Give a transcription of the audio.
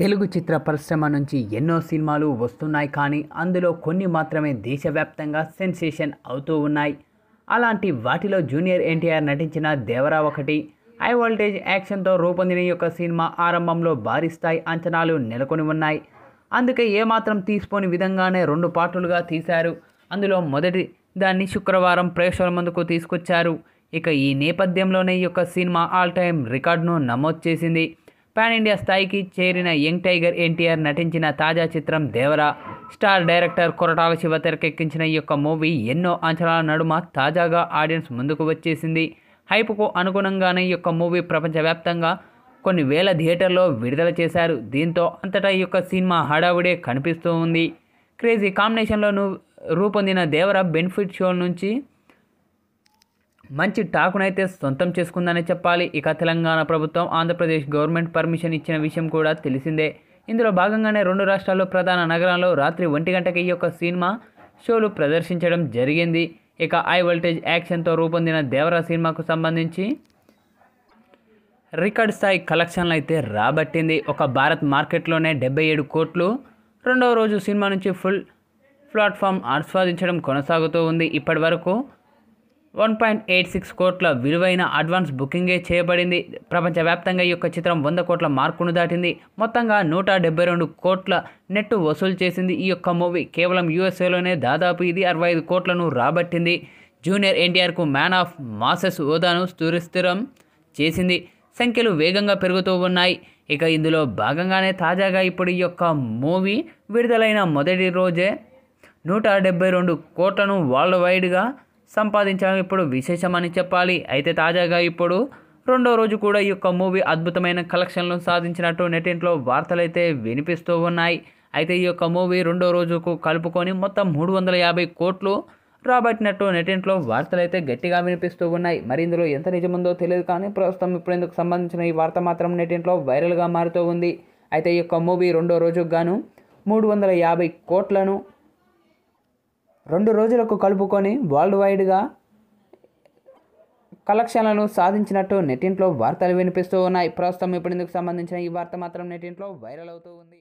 తెలుగు చిత్ర పరిశ్రమ నుంచి ఎన్నో సినిమాలు వస్తున్నాయి కానీ అందులో కొన్ని మాత్రమే దేశవ్యాప్తంగా సెన్సేషన్ అవుతూ ఉన్నాయి అలాంటి వాటిలో జూనియర్ ఎన్టీఆర్ నటించిన దేవరా ఒకటి హై వోల్టేజ్ యాక్షన్తో రూపొందిన యొక్క సినిమా ఆరంభంలో భారీ స్థాయి అంచనాలు నెలకొని ఉన్నాయి అందుకే ఏమాత్రం తీసుకొని విధంగానే రెండు పాటలుగా తీశారు అందులో మొదటి దాన్ని శుక్రవారం ప్రేక్షకుల ముందుకు తీసుకొచ్చారు ఇక ఈ నేపథ్యంలోనే ఈ యొక్క సినిమా ఆల్ టైమ్ రికార్డును నమోదు చేసింది పాన్ ఇండియా స్థాయికి చేరిన యంగ్ టైగర్ ఎన్టీఆర్ నటించిన తాజా చిత్రం దేవరా స్టార్ డైరెక్టర్ కొరటాల శివ తెరకెక్కించిన ఈ యొక్క మూవీ ఎన్నో అంచనాల నడుమ తాజాగా ఆడియన్స్ ముందుకు వచ్చేసింది హైప్కు అనుగుణంగానే ఈ యొక్క మూవీ ప్రపంచవ్యాప్తంగా కొన్ని వేల థియేటర్లో విడుదల చేశారు దీంతో అంతటా ఈ యొక్క సినిమా హడావుడే కనిపిస్తూ ఉంది క్రేజీ కాంబినేషన్లో రూపొందిన దేవర బెనిఫిట్ షో నుంచి మంచి టాకునైతే సొంతం చేసుకుందనే చెప్పాలి ఇక తెలంగాణ ప్రభుత్వం ఆంధ్రప్రదేశ్ గవర్నమెంట్ పర్మిషన్ ఇచ్చిన విషయం కూడా తెలిసిందే ఇందులో భాగంగానే రెండు రాష్ట్రాల్లో ప్రధాన నగరాల్లో రాత్రి ఒంటి గంటకి ఈ యొక్క సినిమా షోలు ప్రదర్శించడం జరిగింది ఇక హై వోల్టేజ్ యాక్షన్తో రూపొందిన దేవరా సినిమాకు సంబంధించి రికార్డ్ స్థాయి కలెక్షన్లు అయితే రాబట్టింది ఒక భారత్ మార్కెట్లోనే డెబ్బై ఏడు కోట్లు రెండవ రోజు సినిమా నుంచి ఫుల్ ప్లాట్ఫామ్ ఆస్వాదించడం కొనసాగుతూ ఉంది ఇప్పటి వరకు వన్ పాయింట్ ఎయిట్ సిక్స్ కోట్ల విలువైన అడ్వాన్స్ బుకింగే చేయబడింది ప్రపంచవ్యాప్తంగా ఈ యొక్క చిత్రం వంద కోట్ల మార్కును దాటింది మొత్తంగా నూట డెబ్బై రెండు కోట్ల నెట్ వసూలు చేసింది ఈ యొక్క మూవీ కేవలం యూఎస్ఏలోనే దాదాపు ఇది అరవై ఐదు కోట్లను రాబట్టింది జూనియర్ ఎన్టీఆర్కు మ్యాన్ ఆఫ్ మాసెస్ హోదాను స్థిరస్థిరం చేసింది సంఖ్యలు వేగంగా పెరుగుతూ ఉన్నాయి ఇక ఇందులో భాగంగానే తాజాగా ఇప్పుడు ఈ యొక్క మూవీ విడుదలైన మొదటి రోజే నూట డెబ్బై రెండు కోట్లను వరల్డ్ వైడ్గా సంపాదించడం ఇప్పుడు విశేషమని చెప్పాలి అయితే తాజాగా ఇప్పుడు రెండో రోజు కూడా ఈ యొక్క మూవీ అద్భుతమైన కలెక్షన్లు సాధించినట్టు నెటింట్లో వార్తలైతే వినిపిస్తూ ఉన్నాయి అయితే ఈ యొక్క మూవీ రెండో రోజుకు కలుపుకొని మొత్తం మూడు వందల యాభై కోట్లు రాబట్టినట్టు నెటింట్లో వార్తలైతే గట్టిగా వినిపిస్తూ ఉన్నాయి మరి ఇందులో ఎంత నిజముందో తెలియదు కానీ ప్రస్తుతం ఇప్పుడు ఇందుకు సంబంధించిన ఈ వార్త మాత్రం నెటింట్లో వైరల్గా మారుతూ ఉంది అయితే ఈ యొక్క మూవీ రెండో రోజుకు గాను మూడు వందల యాభై కోట్లను రెండు రోజులకు కలుపుకొని వరల్డ్ వైడ్గా కలెక్షన్లను సాధించినట్టు నెటింట్లో వార్తలు వినిపిస్తూ ఉన్నాయి ప్రస్తుతం ఇప్పుడు ఇందుకు సంబంధించిన ఈ వార్త మాత్రం నెటింట్లో వైరల్ అవుతూ ఉంది